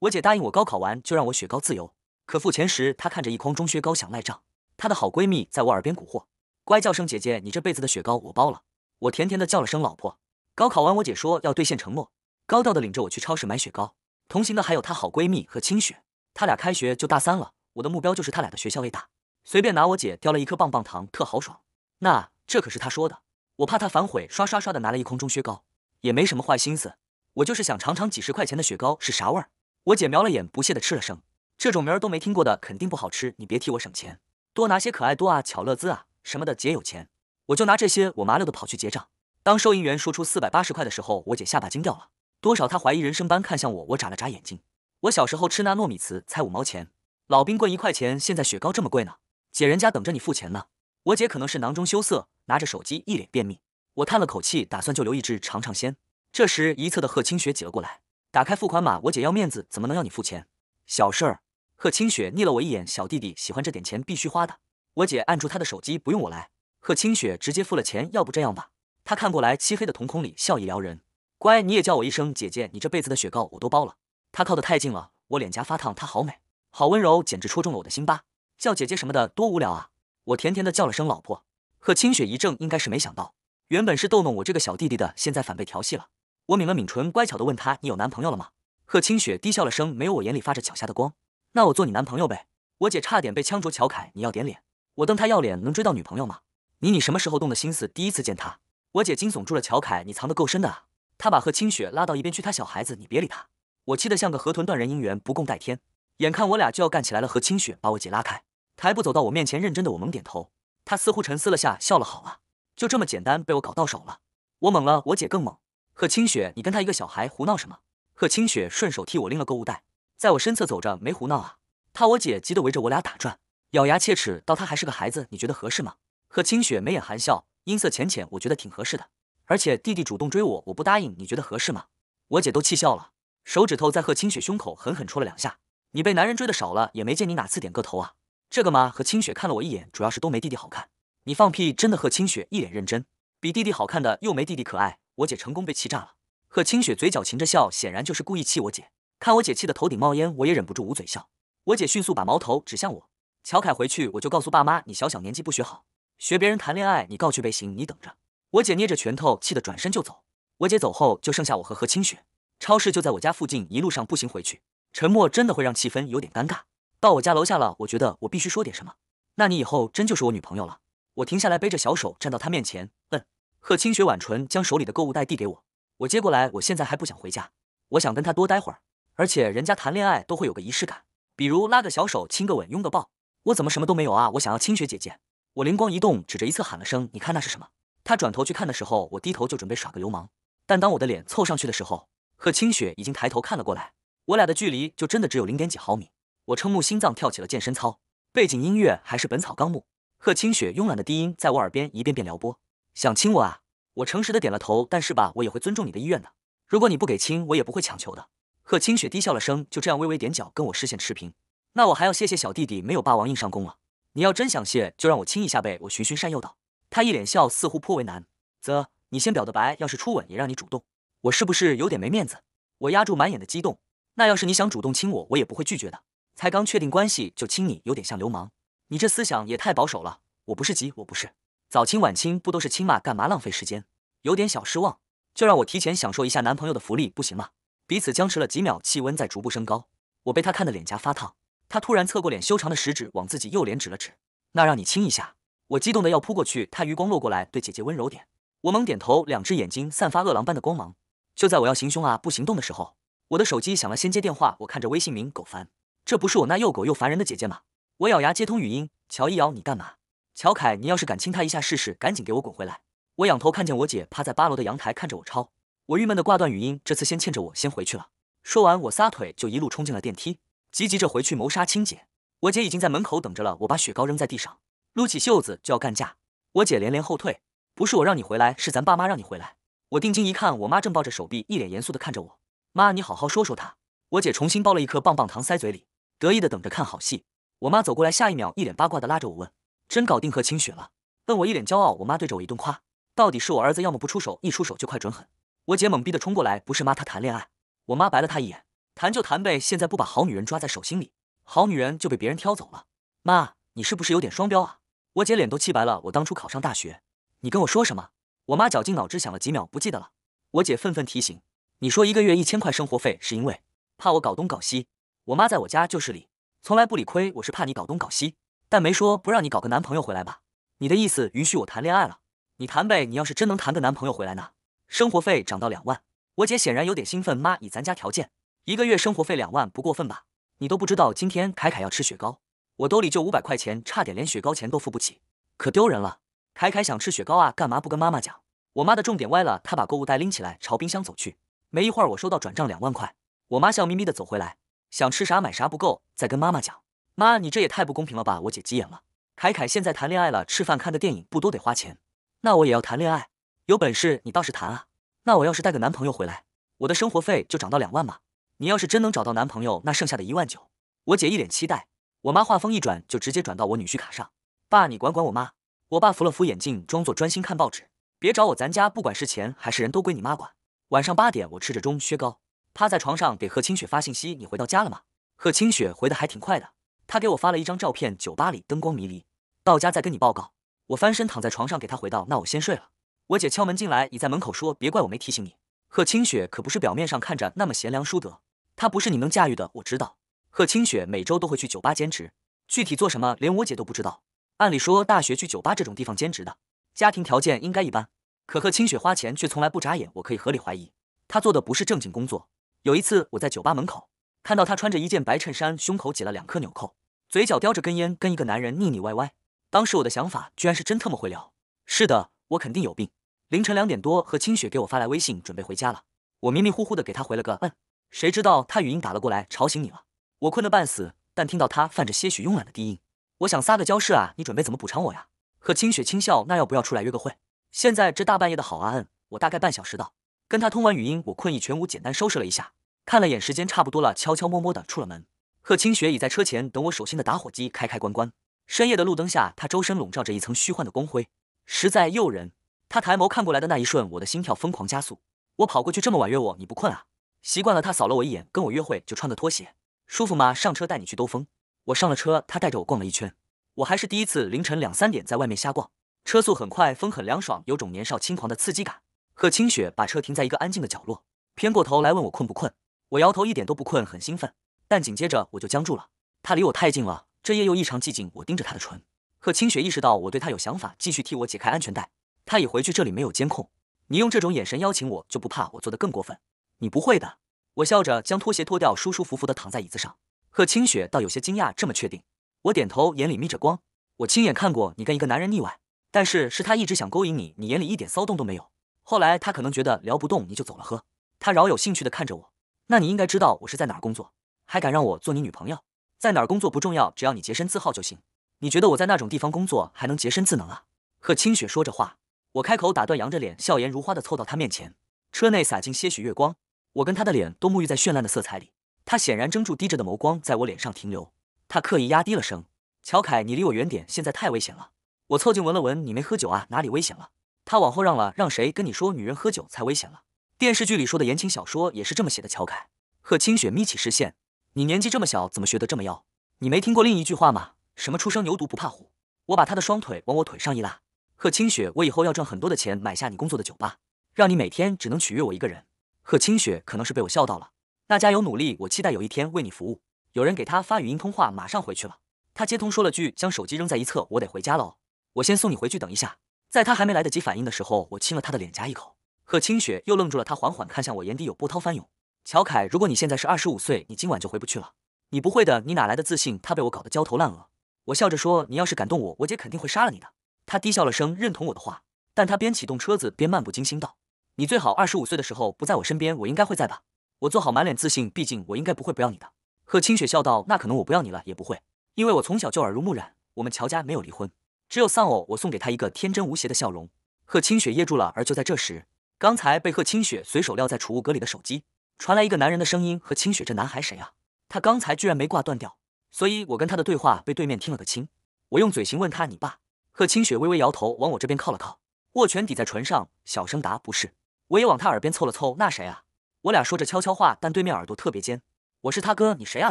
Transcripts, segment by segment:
我姐答应我高考完就让我雪糕自由，可付钱时她看着一筐中薛糕想赖账。她的好闺蜜在我耳边蛊惑：“乖，叫声姐姐，你这辈子的雪糕我包了。”我甜甜的叫了声“老婆”。高考完我姐说要兑现承诺，高调的领着我去超市买雪糕。同行的还有她好闺蜜和清雪，她俩开学就大三了。我的目标就是她俩的学校未达。随便拿我姐叼了一颗棒棒糖，特豪爽。那这可是她说的，我怕她反悔，刷刷刷的拿了一筐中雪糕，也没什么坏心思，我就是想尝尝几十块钱的雪糕是啥味儿。我姐瞄了眼，不屑的吃了声：“这种名儿都没听过的，肯定不好吃。你别替我省钱，多拿些可爱多啊、巧乐滋啊什么的。姐有钱，我就拿这些。”我麻溜的跑去结账，当收银员说出四百八十块的时候，我姐下巴惊掉了。多少？她怀疑人生般看向我，我眨了眨眼睛。我小时候吃那糯米糍才五毛钱，老冰棍一块钱，现在雪糕这么贵呢？姐，人家等着你付钱呢。我姐可能是囊中羞涩，拿着手机一脸便秘。我叹了口气，打算就留一只尝尝鲜。这时，一侧的贺清雪挤了过来。打开付款码，我姐要面子，怎么能要你付钱？小事儿。贺清雪睨了我一眼，小弟弟喜欢这点钱必须花的。我姐按住他的手机，不用我来。贺清雪直接付了钱，要不这样吧？他看过来，漆黑的瞳孔里笑意撩人。乖，你也叫我一声姐姐，你这辈子的雪糕我都包了。他靠得太近了，我脸颊发烫，他好美，好温柔，简直戳中了我的心巴。叫姐姐什么的多无聊啊！我甜甜的叫了声老婆。贺清雪一怔，应该是没想到，原本是逗弄我这个小弟弟的，现在反被调戏了。我抿了抿唇，乖巧地问他：“你有男朋友了吗？”贺清雪低笑了声，没有。我眼里发着狡黠的光，那我做你男朋友呗。我姐差点被呛着，乔凯，你要点脸。我瞪他要脸，能追到女朋友吗？你你什么时候动的心思？第一次见他，我姐惊悚住了乔凯，你藏得够深的啊。他把贺清雪拉到一边去，他小孩子，你别理他。我气得像个河豚，断人姻缘，不共戴天。眼看我俩就要干起来了，贺清雪把我姐拉开，抬步走到我面前，认真的我猛点头。他似乎沉思了下，笑了，好啊，就这么简单，被我搞到手了。我懵了，我姐更懵。贺清雪，你跟他一个小孩胡闹什么？贺清雪顺手替我拎了购物袋，在我身侧走着，没胡闹啊！她我姐急得围着我俩打转，咬牙切齿道：“他还是个孩子，你觉得合适吗？”贺清雪眉眼含笑，音色浅浅，我觉得挺合适的。而且弟弟主动追我，我不答应，你觉得合适吗？我姐都气笑了，手指头在贺清雪胸口狠狠戳了两下：“你被男人追的少了，也没见你哪次点个头啊！”这个嘛，贺清雪看了我一眼，主要是都没弟弟好看。你放屁！真的，贺清雪一脸认真，比弟弟好看的又没弟弟可爱。我姐成功被气炸了，贺清雪嘴角噙着笑，显然就是故意气我姐。看我姐气得头顶冒烟，我也忍不住捂嘴笑。我姐迅速把矛头指向我，乔凯回去我就告诉爸妈，你小小年纪不学好，学别人谈恋爱，你告去呗，行，你等着。我姐捏着拳头，气得转身就走。我姐走后，就剩下我和何清雪。超市就在我家附近，一路上步行回去。沉默真的会让气氛有点尴尬。到我家楼下了，我觉得我必须说点什么。那你以后真就是我女朋友了。我停下来，背着小手站到她面前，问。贺清雪挽唇，将手里的购物袋递给我，我接过来。我现在还不想回家，我想跟他多待会儿。而且人家谈恋爱都会有个仪式感，比如拉个小手、亲个吻、拥个抱。我怎么什么都没有啊？我想要清雪姐姐。我灵光一动，指着一侧喊了声：“你看那是什么？”他转头去看的时候，我低头就准备耍个流氓。但当我的脸凑上去的时候，贺清雪已经抬头看了过来。我俩的距离就真的只有零点几毫米。我瞠目，心脏跳起了健身操。背景音乐还是《本草纲目》，贺清雪慵懒的低音在我耳边一遍遍撩拨。想亲我啊？我诚实的点了头，但是吧，我也会尊重你的意愿的。如果你不给亲，我也不会强求的。贺清雪低笑了声，就这样微微踮脚，跟我视线持平。那我还要谢谢小弟弟，没有霸王硬上弓了。你要真想谢，就让我亲一下呗。我循循善诱道。他一脸笑，似乎颇为难。啧，你先表的白，要是初吻也让你主动，我是不是有点没面子？我压住满眼的激动。那要是你想主动亲我，我也不会拒绝的。才刚确定关系就亲你，有点像流氓。你这思想也太保守了。我不是急，我不是。早清晚清不都是亲嘛，干嘛浪费时间？有点小失望，就让我提前享受一下男朋友的福利，不行吗？彼此僵持了几秒，气温在逐步升高，我被他看得脸颊发烫。他突然侧过脸，修长的食指往自己右脸指了指，那让你亲一下。我激动的要扑过去，他余光落过来，对姐姐温柔点。我猛点头，两只眼睛散发饿狼般的光芒。就在我要行凶啊不行动的时候，我的手机响了，先接电话。我看着微信名狗凡，这不是我那又狗又烦人的姐姐吗？我咬牙接通语音，乔一瑶，你干嘛？乔凯，你要是敢亲她一下试试，赶紧给我滚回来！我仰头看见我姐趴在八楼的阳台看着我抄，我郁闷的挂断语音，这次先欠着我先回去了。说完，我撒腿就一路冲进了电梯，急急着回去谋杀亲姐。我姐已经在门口等着了，我把雪糕扔在地上，撸起袖子就要干架。我姐连连后退，不是我让你回来，是咱爸妈让你回来。我定睛一看，我妈正抱着手臂，一脸严肃的看着我。妈，你好好说说他。我姐重新包了一颗棒棒糖塞嘴里，得意的等着看好戏。我妈走过来，下一秒一脸八卦的拉着我问。真搞定何清雪了，问我一脸骄傲，我妈对着我一顿夸。到底是我儿子，要么不出手，一出手就快准狠。我姐懵逼的冲过来，不是妈，她谈恋爱。我妈白了她一眼，谈就谈呗，现在不把好女人抓在手心里，好女人就被别人挑走了。妈，你是不是有点双标啊？我姐脸都气白了。我当初考上大学，你跟我说什么？我妈绞尽脑汁想了几秒，不记得了。我姐愤愤提醒，你说一个月一千块生活费是因为怕我搞东搞西。我妈在我家就是理，从来不理亏。我是怕你搞东搞西。但没说不让你搞个男朋友回来吧？你的意思允许我谈恋爱了？你谈呗，你要是真能谈个男朋友回来呢？生活费涨到两万，我姐显然有点兴奋。妈，以咱家条件，一个月生活费两万不过分吧？你都不知道今天凯凯要吃雪糕，我兜里就五百块钱，差点连雪糕钱都付不起，可丢人了。凯凯想吃雪糕啊，干嘛不跟妈妈讲？我妈的重点歪了，她把购物袋拎起来朝冰箱走去。没一会儿，我收到转账两万块，我妈笑眯眯的走回来，想吃啥买啥，不够再跟妈妈讲。妈，你这也太不公平了吧！我姐急眼了。凯凯现在谈恋爱了，吃饭看的电影不都得花钱？那我也要谈恋爱，有本事你倒是谈啊！那我要是带个男朋友回来，我的生活费就涨到两万嘛？你要是真能找到男朋友，那剩下的一万九……我姐一脸期待。我妈话锋一转，就直接转到我女婿卡上。爸，你管管我妈。我爸扶了扶眼镜，装作专心看报纸。别找我，咱家不管是钱还是人都归你妈管。晚上八点，我吃着中靴糕，趴在床上给贺清雪发信息：“你回到家了吗？”贺清雪回的还挺快的。他给我发了一张照片，酒吧里灯光迷离。到家再跟你报告。我翻身躺在床上，给他回道：“那我先睡了。”我姐敲门进来，倚在门口说：“别怪我没提醒你，贺清雪可不是表面上看着那么贤良淑德，她不是你能驾驭的。我知道，贺清雪每周都会去酒吧兼职，具体做什么连我姐都不知道。按理说，大学去酒吧这种地方兼职的，家庭条件应该一般，可贺清雪花钱却从来不眨眼，我可以合理怀疑，她做的不是正经工作。有一次，我在酒吧门口看到她穿着一件白衬衫，胸口解了两颗纽扣。”嘴角叼着根烟，跟一个男人腻腻歪歪。当时我的想法居然是真特么会聊。是的，我肯定有病。凌晨两点多，和清雪给我发来微信，准备回家了。我迷迷糊糊的给他回了个嗯。谁知道他语音打了过来，吵醒你了。我困得半死，但听到他泛着些许慵懒的低音，我想撒个娇是啊，你准备怎么补偿我呀？和清雪轻笑，那要不要出来约个会？现在这大半夜的好啊嗯，我大概半小时到。跟他通完语音，我困意全无，简单收拾了一下，看了眼时间，差不多了，悄悄摸摸的出了门。贺清雪已在车前等我，手心的打火机开开关关。深夜的路灯下，她周身笼罩着一层虚幻的光辉，实在诱人。她抬眸看过来的那一瞬，我的心跳疯狂加速。我跑过去，这么晚约我，你不困啊？习惯了。她扫了我一眼，跟我约会就穿个拖鞋，舒服吗？上车带你去兜风。我上了车，她带着我逛了一圈。我还是第一次凌晨两三点在外面瞎逛。车速很快，风很凉爽，有种年少轻狂的刺激感。贺清雪把车停在一个安静的角落，偏过头来问我困不困。我摇头，一点都不困，很兴奋。但紧接着我就僵住了，他离我太近了。这夜又异常寂静，我盯着他的唇。贺清雪意识到我对他有想法，继续替我解开安全带。他已回去，这里没有监控。你用这种眼神邀请我，就不怕我做的更过分？你不会的。我笑着将拖鞋脱掉，舒舒服服地躺在椅子上。贺清雪倒有些惊讶，这么确定？我点头，眼里眯着光。我亲眼看过你跟一个男人腻歪，但是是他一直想勾引你，你眼里一点骚动都没有。后来他可能觉得聊不动你就走了呵。他饶有兴趣地看着我，那你应该知道我是在哪工作。还敢让我做你女朋友？在哪儿工作不重要，只要你洁身自好就行。你觉得我在那种地方工作还能洁身自能啊？贺清雪说着话，我开口打断，扬着脸，笑颜如花的凑到她面前。车内洒进些许月光，我跟她的脸都沐浴在绚烂的色彩里。她显然怔住，低着的眸光在我脸上停留。她刻意压低了声：“乔凯，你离我远点，现在太危险了。”我凑近闻了闻，你没喝酒啊？哪里危险了？他往后让了让，谁跟你说女人喝酒才危险了？电视剧里说的言情小说也是这么写的。乔凯，贺清雪眯起视线。你年纪这么小，怎么学得这么妖？你没听过另一句话吗？什么初生牛犊不怕虎？我把他的双腿往我腿上一拉，贺清雪，我以后要赚很多的钱买下你工作的酒吧，让你每天只能取悦我一个人。贺清雪可能是被我笑到了，那家有努力，我期待有一天为你服务。有人给他发语音通话，马上回去了。他接通说了句，将手机扔在一侧，我得回家了。哦，我先送你回去，等一下。在他还没来得及反应的时候，我亲了他的脸颊一口。贺清雪又愣住了，他缓缓看向我，眼底有波涛翻涌。乔凯，如果你现在是二十五岁，你今晚就回不去了。你不会的，你哪来的自信？他被我搞得焦头烂额。我笑着说：“你要是敢动我，我姐肯定会杀了你的。”他低笑了声，认同我的话。但他边启动车子边漫不经心道：“你最好二十五岁的时候不在我身边，我应该会在吧？”我做好满脸自信，毕竟我应该不会不要你的。贺清雪笑道：“那可能我不要你了，也不会，因为我从小就耳濡目染，我们乔家没有离婚，只有丧偶。”我送给他一个天真无邪的笑容。贺清雪噎住了。而就在这时，刚才被贺清雪随手撂在储物格里的手机。传来一个男人的声音：“和清雪，这男孩谁啊？他刚才居然没挂断掉，所以我跟他的对话被对面听了个清。我用嘴型问他：你爸？贺清雪微微摇头，往我这边靠了靠，握拳抵在唇上，小声答：不是。我也往他耳边凑了凑：那谁啊？我俩说着悄悄话，但对面耳朵特别尖。我是他哥，你谁啊？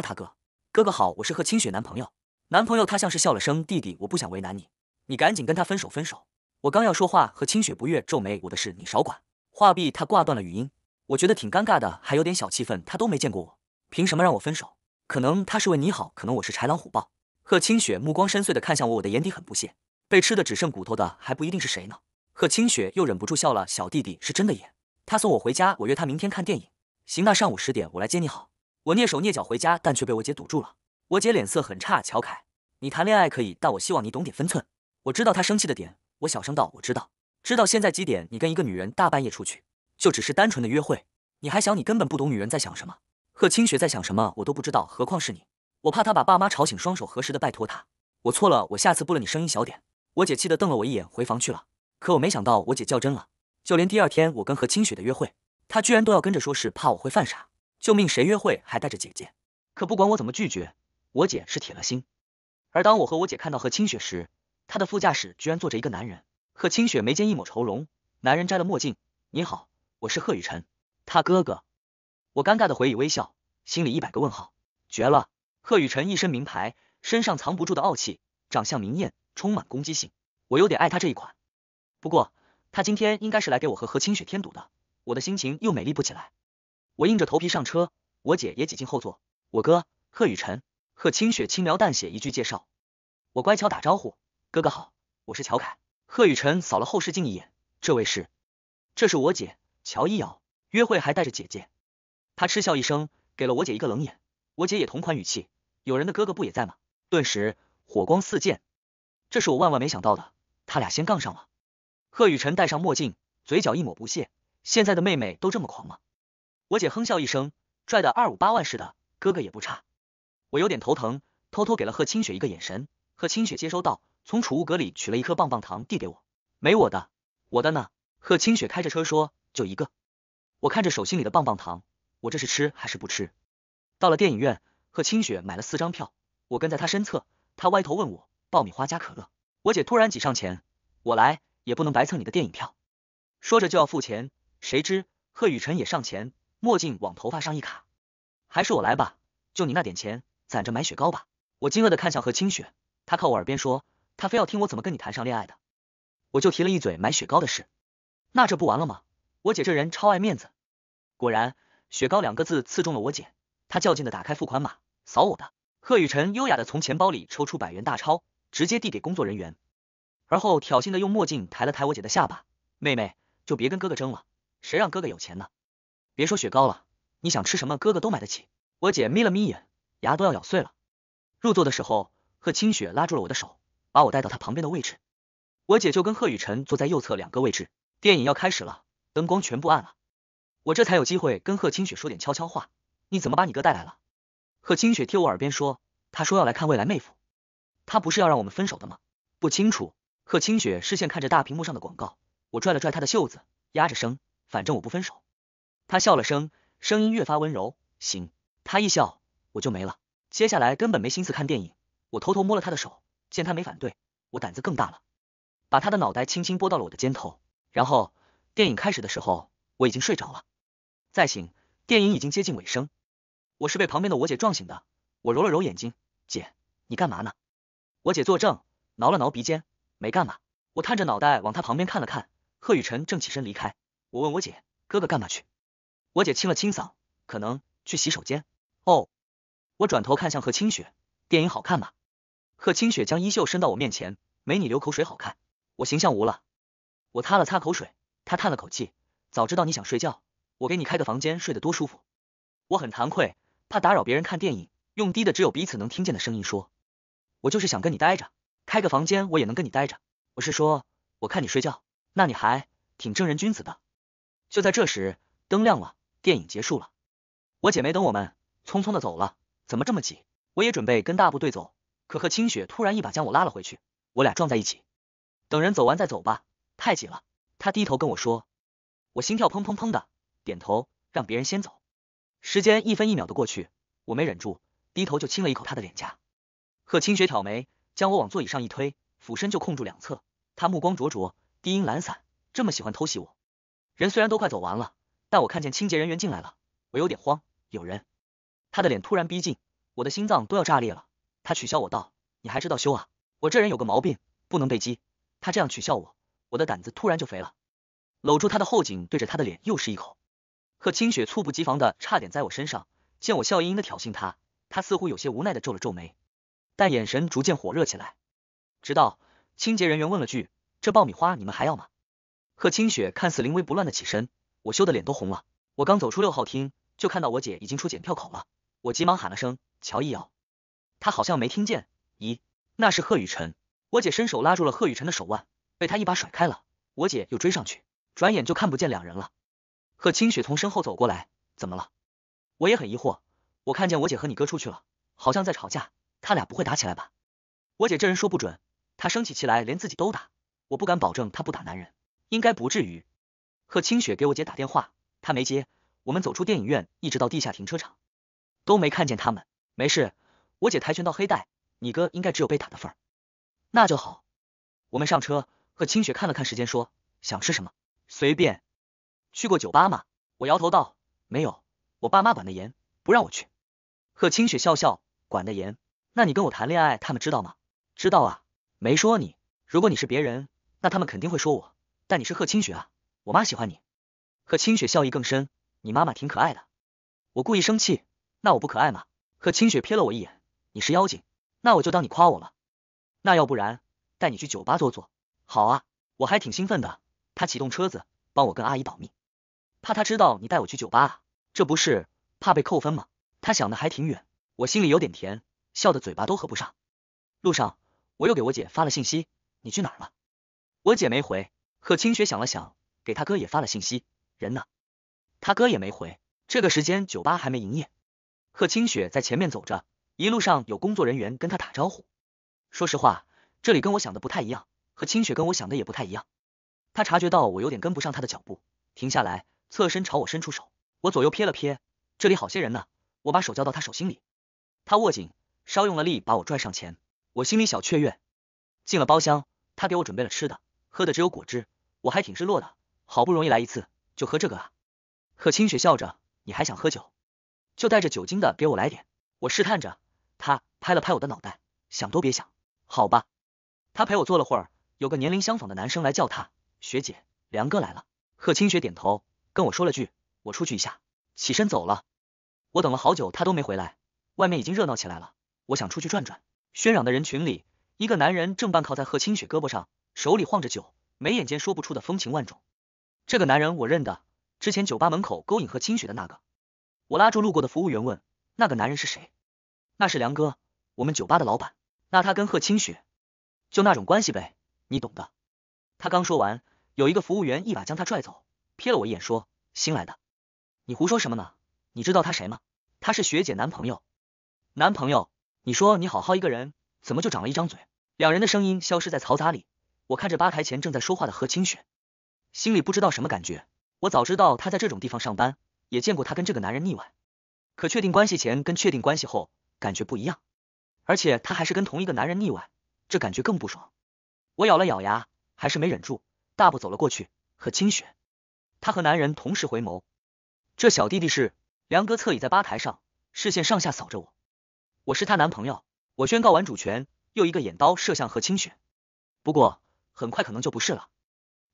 他哥，哥哥好，我是贺清雪男朋友。男朋友，他像是笑了声：弟弟，我不想为难你，你赶紧跟他分手，分手。我刚要说话，和清雪不悦皱眉：我的事你少管。话毕，他挂断了语音。”我觉得挺尴尬的，还有点小气愤。他都没见过我，凭什么让我分手？可能他是为你好，可能我是豺狼虎豹。贺清雪目光深邃的看向我，我的眼底很不屑。被吃的只剩骨头的还不一定是谁呢。贺清雪又忍不住笑了，小弟弟是真的野。他送我回家，我约他明天看电影。行，那上午十点我来接你。好。我蹑手蹑脚回家，但却被我姐堵住了。我姐脸色很差。乔凯，你谈恋爱可以，但我希望你懂点分寸。我知道他生气的点。我小声道，我知道。知道现在几点？你跟一个女人大半夜出去？就只是单纯的约会，你还想你根本不懂女人在想什么，贺清雪在想什么，我都不知道，何况是你。我怕她把爸妈吵醒，双手合十的拜托她，我错了，我下次不了，你声音小点。我姐气得瞪了我一眼，回房去了。可我没想到我姐较真了，就连第二天我跟何清雪的约会，她居然都要跟着说是怕我会犯傻。救命，谁约会还带着姐姐？可不管我怎么拒绝，我姐是铁了心。而当我和我姐看到贺清雪时，她的副驾驶居然坐着一个男人。贺清雪眉间一抹愁容，男人摘了墨镜，你好。我是贺雨辰，他哥哥。我尴尬的回以微笑，心里一百个问号。绝了，贺雨辰一身名牌，身上藏不住的傲气，长相明艳，充满攻击性，我有点爱他这一款。不过他今天应该是来给我和何清雪添堵的，我的心情又美丽不起来。我硬着头皮上车，我姐也挤进后座。我哥贺雨辰、贺清雪轻描淡写一句介绍，我乖巧打招呼：“哥哥好，我是乔凯。”贺雨辰扫了后视镜一眼：“这位是，这是我姐。”乔一瑶约会还带着姐姐，她嗤笑一声，给了我姐一个冷眼，我姐也同款语气，有人的哥哥不也在吗？顿时火光四溅，这是我万万没想到的，他俩先杠上了。贺雨辰戴上墨镜，嘴角一抹不屑，现在的妹妹都这么狂吗？我姐哼笑一声，拽的二五八万似的，哥哥也不差。我有点头疼，偷偷给了贺清雪一个眼神，贺清雪接收到，从储物格里取了一颗棒棒糖递给我，没我的，我的呢？贺清雪开着车说。就一个，我看着手心里的棒棒糖，我这是吃还是不吃？到了电影院，贺清雪买了四张票，我跟在他身侧，他歪头问我爆米花加可乐。我姐突然挤上前，我来，也不能白蹭你的电影票，说着就要付钱，谁知贺雨辰也上前，墨镜往头发上一卡，还是我来吧，就你那点钱，攒着买雪糕吧。我惊愕的看向贺清雪，他靠我耳边说，他非要听我怎么跟你谈上恋爱的，我就提了一嘴买雪糕的事，那这不完了吗？我姐这人超爱面子，果然“雪糕”两个字刺中了我姐。她较劲的打开付款码，扫我的。贺雨辰优雅的从钱包里抽出百元大钞，直接递给工作人员，而后挑衅的用墨镜抬了抬我姐的下巴：“妹妹，就别跟哥哥争了，谁让哥哥有钱呢？别说雪糕了，你想吃什么，哥哥都买得起。”我姐眯了眯眼，牙都要咬碎了。入座的时候，贺清雪拉住了我的手，把我带到她旁边的位置，我姐就跟贺雨辰坐在右侧两个位置。电影要开始了。灯光全部暗了，我这才有机会跟贺清雪说点悄悄话。你怎么把你哥带来了？贺清雪贴我耳边说，他说要来看未来妹夫。他不是要让我们分手的吗？不清楚。贺清雪视线看着大屏幕上的广告，我拽了拽他的袖子，压着声，反正我不分手。她笑了声，声音越发温柔。行，她一笑我就没了。接下来根本没心思看电影，我偷偷摸了她的手，见她没反对，我胆子更大了，把她的脑袋轻轻拨到了我的肩头，然后。电影开始的时候我已经睡着了，再醒电影已经接近尾声。我是被旁边的我姐撞醒的，我揉了揉眼睛，姐，你干嘛呢？我姐坐正，挠了挠鼻尖，没干嘛。我探着脑袋往她旁边看了看，贺雨辰正起身离开。我问我姐，哥哥干嘛去？我姐清了清嗓，可能去洗手间。哦，我转头看向贺清雪，电影好看吗？贺清雪将衣袖伸到我面前，没你流口水好看，我形象无了。我擦了擦口水。他叹了口气，早知道你想睡觉，我给你开个房间睡得多舒服。我很惭愧，怕打扰别人看电影，用低的只有彼此能听见的声音说，我就是想跟你待着，开个房间我也能跟你待着。我是说，我看你睡觉，那你还挺正人君子的。就在这时，灯亮了，电影结束了，我姐没等我们，匆匆的走了，怎么这么挤？我也准备跟大部队走，可贺清雪突然一把将我拉了回去，我俩撞在一起。等人走完再走吧，太挤了。他低头跟我说，我心跳砰砰砰的，点头让别人先走。时间一分一秒的过去，我没忍住，低头就亲了一口他的脸颊。贺清雪挑眉，将我往座椅上一推，俯身就控住两侧。他目光灼灼，低音懒散，这么喜欢偷袭我。人虽然都快走完了，但我看见清洁人员进来了，我有点慌。有人，他的脸突然逼近，我的心脏都要炸裂了。他取笑我道：“你还知道羞啊？”我这人有个毛病，不能被激。他这样取笑我。我的胆子突然就肥了，搂住他的后颈，对着他的脸又是一口。贺清雪猝不及防的差点在我身上，见我笑盈盈的挑衅他，他似乎有些无奈的皱了皱眉，但眼神逐渐火热起来。直到清洁人员问了句：“这爆米花你们还要吗？”贺清雪看似临危不乱的起身，我羞得脸都红了。我刚走出六号厅，就看到我姐已经出检票口了，我急忙喊了声：“乔一瑶。”他好像没听见。咦，那是贺雨辰。我姐伸手拉住了贺雨辰的手腕。被他一把甩开了，我姐又追上去，转眼就看不见两人了。贺清雪从身后走过来，怎么了？我也很疑惑。我看见我姐和你哥出去了，好像在吵架。他俩不会打起来吧？我姐这人说不准，她生起气来连自己都打。我不敢保证她不打男人，应该不至于。贺清雪给我姐打电话，她没接。我们走出电影院，一直到地下停车场，都没看见他们。没事，我姐跆拳道黑带，你哥应该只有被打的份儿。那就好。我们上车。贺清雪看了看时间，说：“想吃什么随便。去过酒吧吗？”我摇头道：“没有，我爸妈管得严，不让我去。”贺清雪笑笑：“管得严？那你跟我谈恋爱，他们知道吗？”“知道啊，没说你。如果你是别人，那他们肯定会说我。但你是贺清雪啊，我妈喜欢你。”贺清雪笑意更深：“你妈妈挺可爱的。”我故意生气：“那我不可爱吗？”贺清雪瞥了我一眼：“你是妖精，那我就当你夸我了。那要不然带你去酒吧坐坐。”好啊，我还挺兴奋的。他启动车子，帮我跟阿姨保密，怕他知道你带我去酒吧，这不是怕被扣分吗？他想的还挺远，我心里有点甜，笑的嘴巴都合不上。路上，我又给我姐发了信息，你去哪儿了？我姐没回。贺清雪想了想，给他哥也发了信息，人呢？他哥也没回。这个时间酒吧还没营业。贺清雪在前面走着，一路上有工作人员跟他打招呼。说实话，这里跟我想的不太一样。和清雪跟我想的也不太一样，她察觉到我有点跟不上她的脚步，停下来，侧身朝我伸出手。我左右瞥了瞥，这里好些人呢。我把手交到她手心里，她握紧，稍用了力把我拽上前。我心里小雀跃，进了包厢，他给我准备了吃的，喝的只有果汁，我还挺失落的。好不容易来一次，就喝这个啊？可清雪笑着，你还想喝酒？就带着酒精的给我来点。我试探着，他拍了拍我的脑袋，想都别想，好吧？他陪我坐了会儿。有个年龄相仿的男生来叫他学姐，梁哥来了。贺清雪点头，跟我说了句：“我出去一下。”起身走了。我等了好久，他都没回来。外面已经热闹起来了，我想出去转转。喧嚷的人群里，一个男人正半靠在贺清雪胳膊上，手里晃着酒，眉眼间说不出的风情万种。这个男人我认得，之前酒吧门口勾引贺清雪的那个。我拉住路过的服务员问：“那个男人是谁？”那是梁哥，我们酒吧的老板。那他跟贺清雪就那种关系呗。你懂的，他刚说完，有一个服务员一把将他拽走，瞥了我一眼说：“新来的，你胡说什么呢？你知道他谁吗？他是学姐男朋友，男朋友？你说你好好一个人，怎么就长了一张嘴？”两人的声音消失在嘈杂里，我看着吧台前正在说话的何清雪，心里不知道什么感觉。我早知道她在这种地方上班，也见过她跟这个男人腻歪，可确定关系前跟确定关系后感觉不一样，而且她还是跟同一个男人腻歪，这感觉更不爽。我咬了咬牙，还是没忍住，大步走了过去。何清雪，她和男人同时回眸。这小弟弟是梁哥侧倚在吧台上，视线上下扫着我。我是她男朋友。我宣告完主权，又一个眼刀射向何清雪。不过，很快可能就不是了。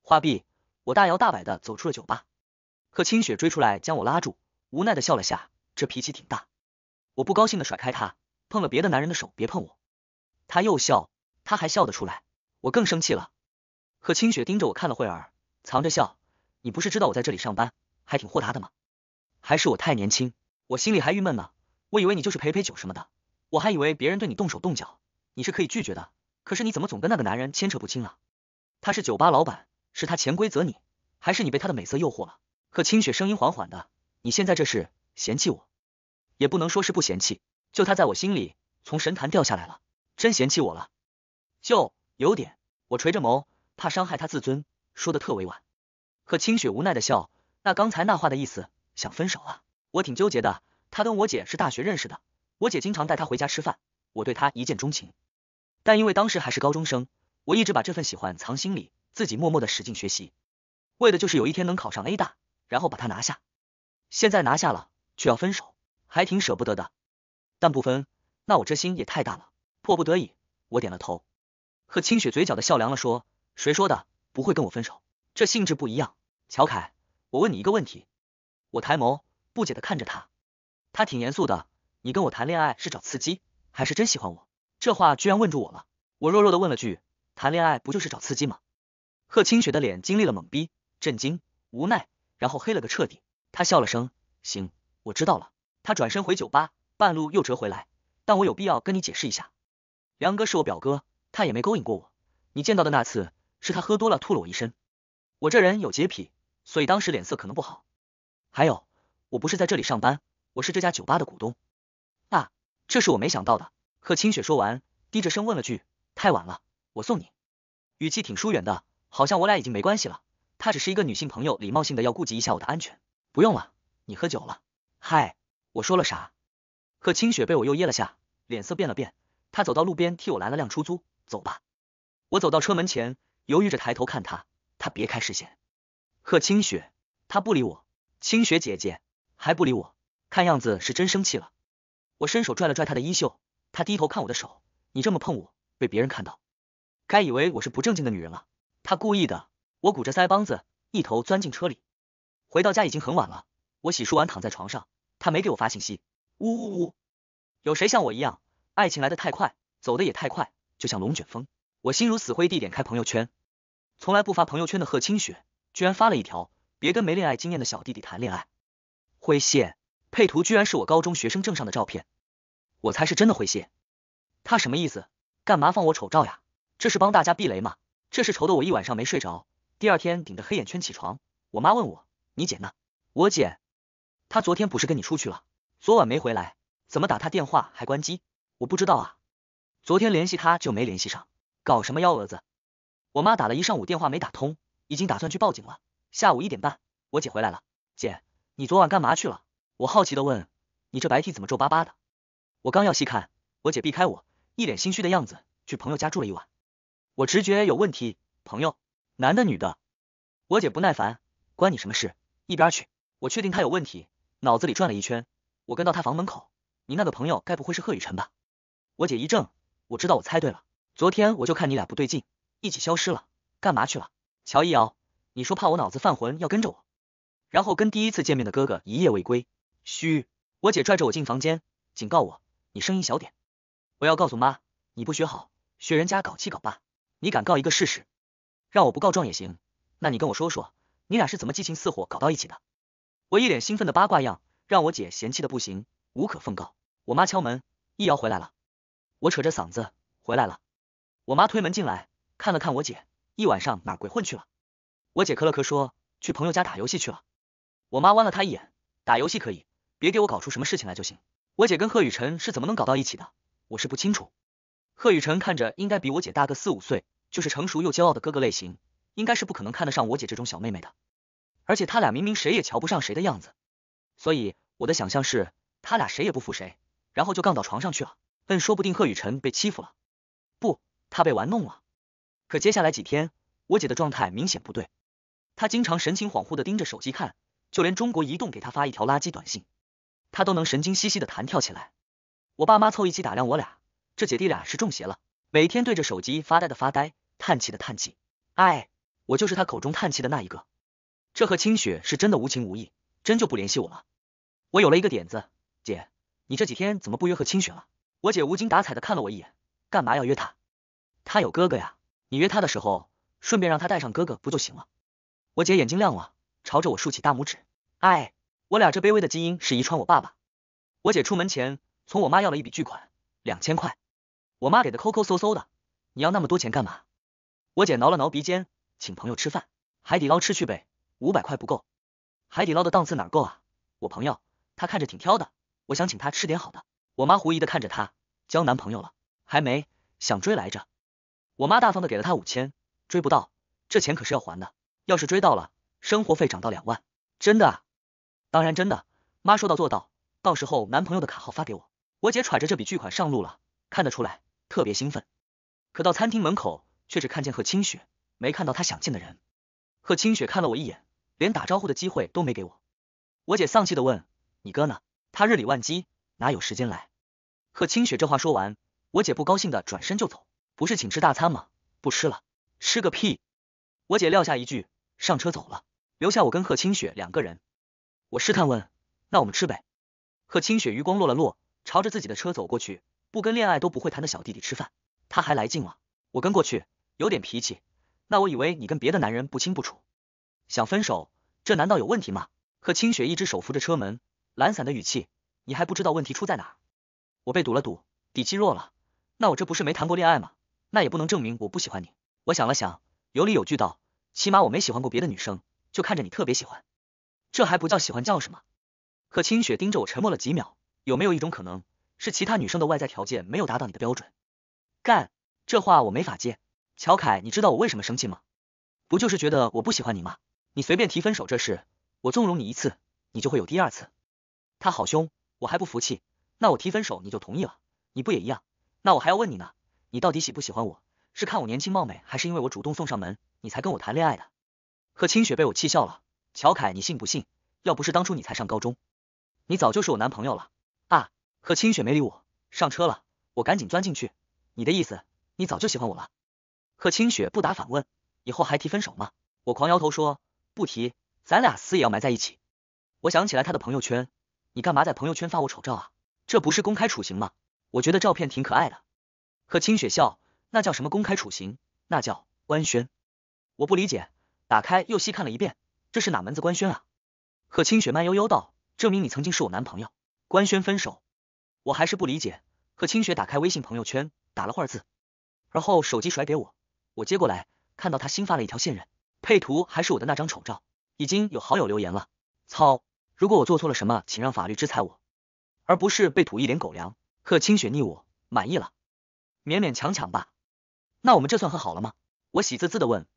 花臂，我大摇大摆的走出了酒吧。何清雪追出来，将我拉住，无奈的笑了下。这脾气挺大。我不高兴的甩开他，碰了别的男人的手，别碰我。他又笑，他还笑得出来。我更生气了，贺清雪盯着我看了会儿，藏着笑。你不是知道我在这里上班，还挺豁达的吗？还是我太年轻，我心里还郁闷呢。我以为你就是陪陪酒什么的，我还以为别人对你动手动脚，你是可以拒绝的。可是你怎么总跟那个男人牵扯不清了？他是酒吧老板，是他潜规则你，还是你被他的美色诱惑了？贺清雪声音缓缓的，你现在这是嫌弃我，也不能说是不嫌弃，就他在我心里从神坛掉下来了，真嫌弃我了，就有点。我垂着眸，怕伤害他自尊，说的特委婉。贺清雪无奈的笑，那刚才那话的意思，想分手啊？我挺纠结的。他跟我姐是大学认识的，我姐经常带他回家吃饭，我对他一见钟情。但因为当时还是高中生，我一直把这份喜欢藏心里，自己默默的使劲学习，为的就是有一天能考上 A 大，然后把他拿下。现在拿下了，却要分手，还挺舍不得的。但不分，那我这心也太大了。迫不得已，我点了头。贺清雪嘴角的笑凉了，说：“谁说的？不会跟我分手，这性质不一样。”乔凯，我问你一个问题。我抬眸，不解的看着他，他挺严肃的。你跟我谈恋爱是找刺激，还是真喜欢我？这话居然问住我了。我弱弱的问了句：“谈恋爱不就是找刺激吗？”贺清雪的脸经历了懵逼、震惊、无奈，然后黑了个彻底。他笑了声：“行，我知道了。”他转身回酒吧，半路又折回来。但我有必要跟你解释一下，梁哥是我表哥。他也没勾引过我，你见到的那次是他喝多了吐了我一身，我这人有洁癖，所以当时脸色可能不好。还有，我不是在这里上班，我是这家酒吧的股东。啊，这是我没想到的。贺清雪说完，低着声问了句：“太晚了，我送你。”语气挺疏远的，好像我俩已经没关系了。他只是一个女性朋友，礼貌性的要顾及一下我的安全。不用了，你喝酒了。嗨，我说了啥？贺清雪被我又噎了下，脸色变了变。他走到路边替我拦了辆出租。走吧，我走到车门前，犹豫着抬头看他，他别开视线。贺清雪，他不理我，清雪姐姐还不理我，看样子是真生气了。我伸手拽了拽他的衣袖，他低头看我的手，你这么碰我，被别人看到，该以为我是不正经的女人了。他故意的，我鼓着腮帮子，一头钻进车里。回到家已经很晚了，我洗漱完躺在床上，他没给我发信息。呜呜呜，有谁像我一样，爱情来的太快，走的也太快。就像龙卷风，我心如死灰。地点开朋友圈，从来不发朋友圈的贺清雪，居然发了一条：别跟没恋爱经验的小弟弟谈恋爱。灰谢，配图居然是我高中学生证上的照片，我才是真的灰谢。他什么意思？干嘛放我丑照呀？这是帮大家避雷吗？这是愁的我一晚上没睡着，第二天顶着黑眼圈起床。我妈问我，你姐呢？我姐，她昨天不是跟你出去了？昨晚没回来？怎么打她电话还关机？我不知道啊。昨天联系他就没联系上，搞什么幺蛾子？我妈打了一上午电话没打通，已经打算去报警了。下午一点半，我姐回来了。姐，你昨晚干嘛去了？我好奇的问。你这白 T 怎么皱巴巴的？我刚要细看，我姐避开我，一脸心虚的样子，去朋友家住了一晚。我直觉有问题。朋友，男的女的？我姐不耐烦，关你什么事？一边去！我确定他有问题。脑子里转了一圈，我跟到他房门口。你那个朋友该不会是贺雨辰吧？我姐一怔。我知道我猜对了，昨天我就看你俩不对劲，一起消失了，干嘛去了？乔一瑶，你说怕我脑子犯浑要跟着我，然后跟第一次见面的哥哥一夜未归。嘘，我姐拽着我进房间，警告我，你声音小点，我要告诉妈，你不学好，学人家搞七搞八，你敢告一个试试？让我不告状也行，那你跟我说说，你俩是怎么激情似火搞到一起的？我一脸兴奋的八卦样，让我姐嫌弃的不行，无可奉告。我妈敲门，易瑶回来了。我扯着嗓子回来了，我妈推门进来，看了看我姐，一晚上哪儿鬼混去了？我姐咳了咳说，去朋友家打游戏去了。我妈弯了她一眼，打游戏可以，别给我搞出什么事情来就行。我姐跟贺雨辰是怎么能搞到一起的？我是不清楚。贺雨辰看着应该比我姐大个四五岁，就是成熟又骄傲的哥哥类型，应该是不可能看得上我姐这种小妹妹的。而且他俩明明谁也瞧不上谁的样子，所以我的想象是，他俩谁也不服谁，然后就杠到床上去了。嗯，说不定贺雨辰被欺负了，不，他被玩弄了。可接下来几天，我姐的状态明显不对，她经常神情恍惚的盯着手机看，就连中国移动给她发一条垃圾短信，她都能神经兮兮的弹跳起来。我爸妈凑一起打量我俩，这姐弟俩是中邪了，每天对着手机发呆的发呆，叹气的叹气。哎，我就是他口中叹气的那一个。这和清雪是真的无情无义，真就不联系我了。我有了一个点子，姐，你这几天怎么不约和清雪了？我姐无精打采的看了我一眼，干嘛要约他？他有哥哥呀，你约他的时候，顺便让他带上哥哥不就行了？我姐眼睛亮了，朝着我竖起大拇指。哎，我俩这卑微的基因是遗传我爸爸。我姐出门前从我妈要了一笔巨款，两千块。我妈给的抠抠搜搜的，你要那么多钱干嘛？我姐挠了挠鼻尖，请朋友吃饭，海底捞吃去呗，五百块不够。海底捞的档次哪够啊？我朋友他看着挺挑的，我想请他吃点好的。我妈狐疑的看着他，交男朋友了？还没想追来着。我妈大方的给了他五千，追不到，这钱可是要还的。要是追到了，生活费涨到两万，真的啊？当然真的，妈说到做到。到时候男朋友的卡号发给我。我姐揣着这笔巨款上路了，看得出来特别兴奋。可到餐厅门口，却只看见贺清雪，没看到她想见的人。贺清雪看了我一眼，连打招呼的机会都没给我。我姐丧气的问：“你哥呢？他日理万机。”哪有时间来？贺清雪这话说完，我姐不高兴的转身就走。不是请吃大餐吗？不吃了，吃个屁！我姐撂下一句，上车走了，留下我跟贺清雪两个人。我试探问，那我们吃呗？贺清雪余光落了落，朝着自己的车走过去。不跟恋爱都不会谈的小弟弟吃饭，他还来劲了？我跟过去，有点脾气。那我以为你跟别的男人不清不楚，想分手，这难道有问题吗？贺清雪一只手扶着车门，懒散的语气。你还不知道问题出在哪？我被堵了，堵底气弱了。那我这不是没谈过恋爱吗？那也不能证明我不喜欢你。我想了想，有理有据道，起码我没喜欢过别的女生，就看着你特别喜欢，这还不叫喜欢叫什么？可清雪盯着我沉默了几秒，有没有一种可能是其他女生的外在条件没有达到你的标准？干这话我没法接。乔凯，你知道我为什么生气吗？不就是觉得我不喜欢你吗？你随便提分手这事，我纵容你一次，你就会有第二次。他好凶。我还不服气，那我提分手你就同意了，你不也一样？那我还要问你呢，你到底喜不喜欢我？是看我年轻貌美，还是因为我主动送上门，你才跟我谈恋爱的？贺清雪被我气笑了。乔凯，你信不信？要不是当初你才上高中，你早就是我男朋友了。啊！贺清雪没理我，上车了，我赶紧钻进去。你的意思，你早就喜欢我了？贺清雪不答反问，以后还提分手吗？我狂摇头说，不提，咱俩死也要埋在一起。我想起来他的朋友圈。你干嘛在朋友圈发我丑照啊？这不是公开处刑吗？我觉得照片挺可爱的。贺清雪笑，那叫什么公开处刑？那叫官宣。我不理解，打开又细看了一遍，这是哪门子官宣啊？贺清雪慢悠悠道：“证明你曾经是我男朋友，官宣分手。”我还是不理解。贺清雪打开微信朋友圈，打了会儿字，然后手机甩给我，我接过来，看到他新发了一条线任，配图还是我的那张丑照，已经有好友留言了。操！如果我做错了什么，请让法律制裁我，而不是被吐一脸狗粮。贺清雪腻我，满意了，勉勉强强吧。那我们这算和好了吗？我喜滋滋的问。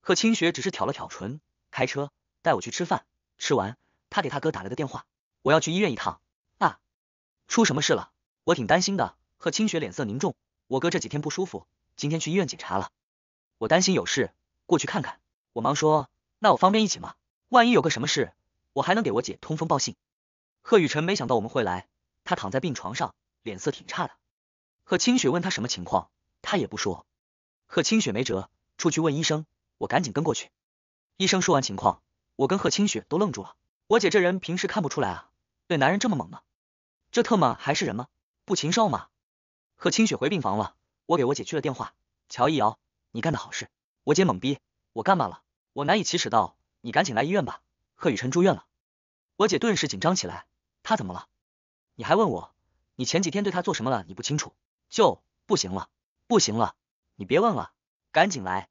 贺清雪只是挑了挑唇，开车带我去吃饭。吃完，他给他哥打了个电话，我要去医院一趟。啊，出什么事了？我挺担心的。贺清雪脸色凝重，我哥这几天不舒服，今天去医院检查了，我担心有事，过去看看。我忙说，那我方便一起吗？万一有个什么事。我还能给我姐通风报信。贺雨辰没想到我们会来，他躺在病床上，脸色挺差的。贺清雪问他什么情况，他也不说。贺清雪没辙，出去问医生。我赶紧跟过去。医生说完情况，我跟贺清雪都愣住了。我姐这人平时看不出来啊，对男人这么猛吗？这特么还是人吗？不禽兽吗？贺清雪回病房了，我给我姐去了电话。乔一瑶，你干的好事！我姐懵逼，我干嘛了？我难以启齿，道你赶紧来医院吧。贺雨辰住院了，我姐顿时紧张起来。他怎么了？你还问我，你前几天对他做什么了？你不清楚？就不行了，不行了，你别问了，赶紧来。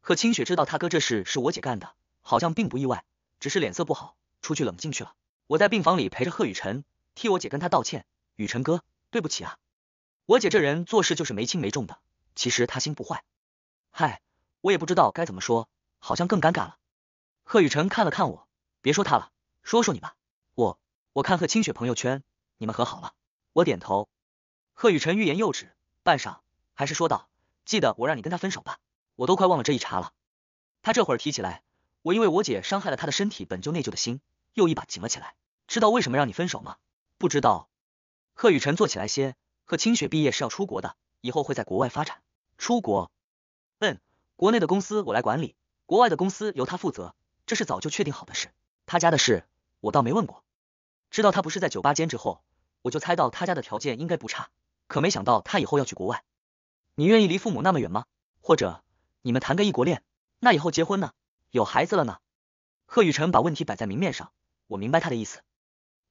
贺清雪知道他哥这事是我姐干的，好像并不意外，只是脸色不好，出去冷静去。了，我在病房里陪着贺雨辰，替我姐跟他道歉。雨辰哥，对不起啊。我姐这人做事就是没轻没重的，其实她心不坏。嗨，我也不知道该怎么说，好像更尴尬了。贺雨辰看了看我。别说他了，说说你吧。我我看贺清雪朋友圈，你们和好了。我点头。贺雨辰欲言又止，半晌还是说道：“记得我让你跟他分手吧，我都快忘了这一茬了。”他这会儿提起来，我因为我姐伤害了他的身体，本就内疚的心又一把紧了起来。知道为什么让你分手吗？不知道。贺雨辰坐起来些。贺清雪毕业是要出国的，以后会在国外发展。出国？嗯，国内的公司我来管理，国外的公司由他负责，这是早就确定好的事。他家的事我倒没问过，知道他不是在酒吧兼职后，我就猜到他家的条件应该不差。可没想到他以后要去国外，你愿意离父母那么远吗？或者你们谈个异国恋？那以后结婚呢？有孩子了呢？贺雨辰把问题摆在明面上，我明白他的意思。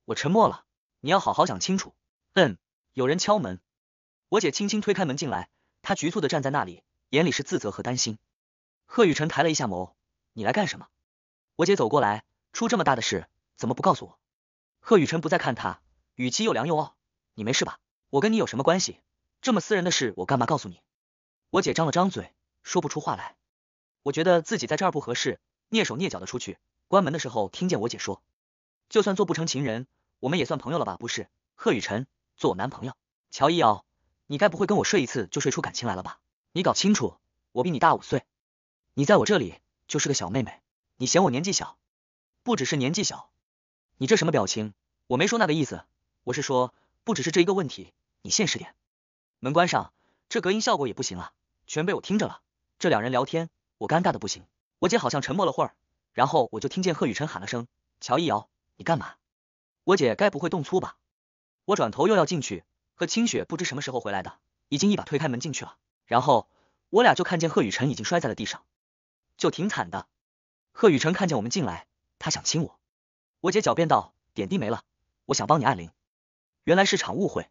我沉默了，你要好好想清楚。嗯，有人敲门，我姐轻轻推开门进来，她局促的站在那里，眼里是自责和担心。贺雨辰抬了一下眸，你来干什么？我姐走过来。出这么大的事，怎么不告诉我？贺雨辰不再看他，语气又凉又傲。你没事吧？我跟你有什么关系？这么私人的事，我干嘛告诉你？我姐张了张嘴，说不出话来。我觉得自己在这儿不合适，蹑手蹑脚的出去。关门的时候，听见我姐说：“就算做不成情人，我们也算朋友了吧？不是？”贺雨辰，做我男朋友。乔一瑶，你该不会跟我睡一次就睡出感情来了吧？你搞清楚，我比你大五岁，你在我这里就是个小妹妹。你嫌我年纪小。不只是年纪小，你这什么表情？我没说那个意思，我是说不只是这一个问题，你现实点。门关上，这隔音效果也不行啊，全被我听着了。这两人聊天，我尴尬的不行。我姐好像沉默了会儿，然后我就听见贺雨辰喊了声：“乔一瑶，你干嘛？”我姐该不会动粗吧？我转头又要进去，和清雪不知什么时候回来的，已经一把推开门进去了。然后我俩就看见贺雨辰已经摔在了地上，就挺惨的。贺雨辰看见我们进来。他想亲我，我姐狡辩道，点滴没了，我想帮你按铃，原来是场误会，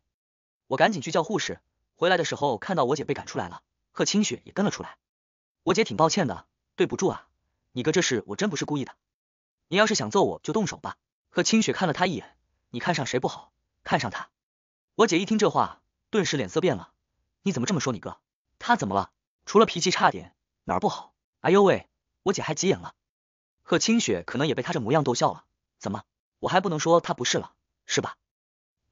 我赶紧去叫护士，回来的时候看到我姐被赶出来了，贺清雪也跟了出来，我姐挺抱歉的，对不住啊，你哥这事我真不是故意的，你要是想揍我就动手吧。贺清雪看了他一眼，你看上谁不好，看上他。我姐一听这话，顿时脸色变了，你怎么这么说你哥，他怎么了，除了脾气差点，哪儿不好？哎呦喂，我姐还急眼了。贺清雪可能也被他这模样逗笑了，怎么？我还不能说他不是了，是吧？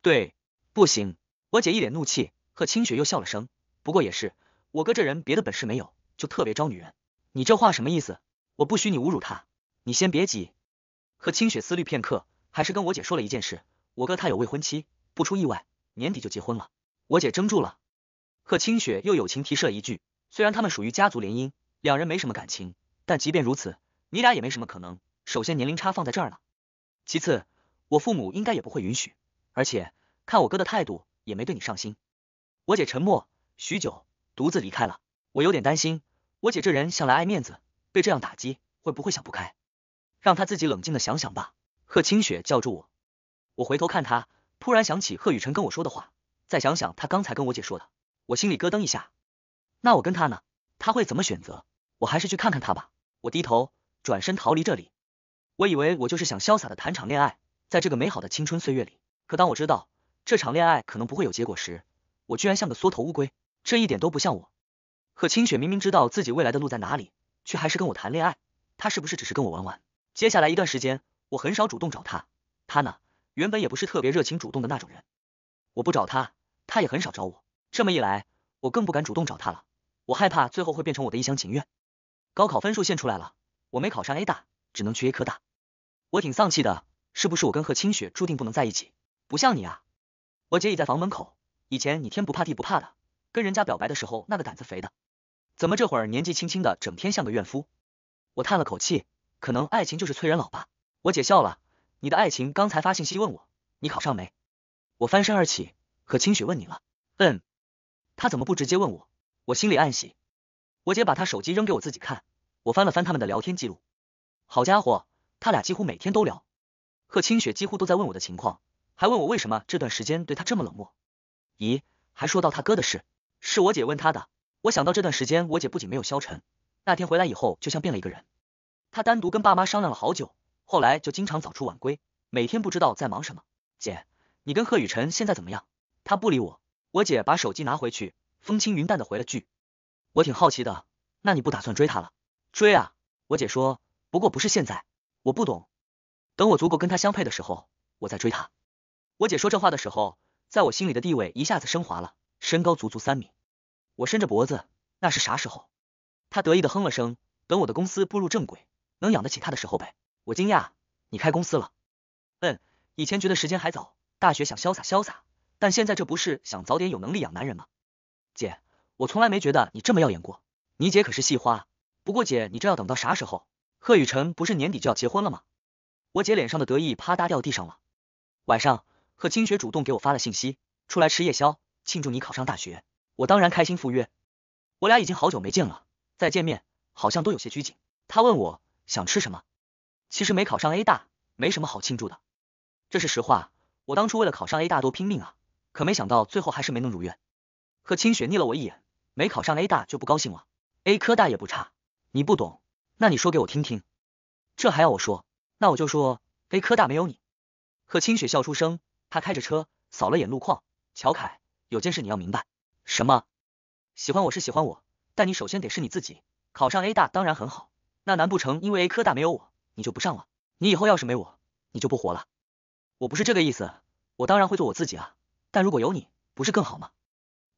对，不行！我姐一脸怒气，贺清雪又笑了声。不过也是，我哥这人别的本事没有，就特别招女人。你这话什么意思？我不许你侮辱他，你先别急。贺清雪思虑片刻，还是跟我姐说了一件事：我哥他有未婚妻，不出意外，年底就结婚了。我姐怔住了，贺清雪又友情提示了一句：虽然他们属于家族联姻，两人没什么感情，但即便如此。你俩也没什么可能，首先年龄差放在这儿了，其次我父母应该也不会允许，而且看我哥的态度也没对你上心。我姐沉默许久，独自离开了。我有点担心，我姐这人向来爱面子，被这样打击会不会想不开？让她自己冷静的想想吧。贺清雪叫住我，我回头看她，突然想起贺雨辰跟我说的话，再想想他刚才跟我姐说的，我心里咯噔一下。那我跟他呢？他会怎么选择？我还是去看看他吧。我低头。转身逃离这里，我以为我就是想潇洒的谈场恋爱，在这个美好的青春岁月里。可当我知道这场恋爱可能不会有结果时，我居然像个缩头乌龟，这一点都不像我。可清雪明明知道自己未来的路在哪里，却还是跟我谈恋爱，她是不是只是跟我玩玩？接下来一段时间，我很少主动找她，她呢，原本也不是特别热情主动的那种人，我不找她，她也很少找我。这么一来，我更不敢主动找她了，我害怕最后会变成我的一厢情愿。高考分数线出来了。我没考上 A 大，只能去 A 科大，我挺丧气的。是不是我跟贺清雪注定不能在一起？不像你啊，我姐已在房门口。以前你天不怕地不怕的，跟人家表白的时候那个胆子肥的，怎么这会儿年纪轻轻的，整天像个怨妇？我叹了口气，可能爱情就是催人老吧。我姐笑了，你的爱情刚才发信息问我你考上没？我翻身而起，贺清雪问你了，嗯，他怎么不直接问我？我心里暗喜，我姐把她手机扔给我自己看。我翻了翻他们的聊天记录，好家伙，他俩几乎每天都聊，贺清雪几乎都在问我的情况，还问我为什么这段时间对他这么冷漠。咦，还说到他哥的事，是我姐问他的。我想到这段时间我姐不仅没有消沉，那天回来以后就像变了一个人，她单独跟爸妈商量了好久，后来就经常早出晚归，每天不知道在忙什么。姐，你跟贺雨辰现在怎么样？他不理我，我姐把手机拿回去，风轻云淡的回了句，我挺好奇的，那你不打算追他了？追啊！我姐说，不过不是现在，我不懂。等我足够跟他相配的时候，我再追他。我姐说这话的时候，在我心里的地位一下子升华了。身高足足三米，我伸着脖子。那是啥时候？他得意的哼了声。等我的公司步入正轨，能养得起他的时候呗。我惊讶，你开公司了？嗯，以前觉得时间还早，大学想潇洒潇洒，但现在这不是想早点有能力养男人吗？姐，我从来没觉得你这么耀眼过。你姐可是戏花。不过姐，你这要等到啥时候？贺雨辰不是年底就要结婚了吗？我姐脸上的得意啪嗒掉地上了。晚上，贺清雪主动给我发了信息，出来吃夜宵庆祝你考上大学。我当然开心赴约。我俩已经好久没见了，再见面好像都有些拘谨。他问我想吃什么，其实没考上 A 大没什么好庆祝的，这是实话。我当初为了考上 A 大都拼命啊，可没想到最后还是没能如愿。贺清雪睨了我一眼，没考上 A 大就不高兴了？A 科大也不差。你不懂，那你说给我听听。这还要我说？那我就说，A 科大没有你。贺清雪笑出声，她开着车扫了眼路况。乔凯，有件事你要明白。什么？喜欢我是喜欢我，但你首先得是你自己。考上 A 大当然很好，那难不成因为 A 科大没有我，你就不上了？你以后要是没我，你就不活了？我不是这个意思，我当然会做我自己啊。但如果有你，不是更好吗？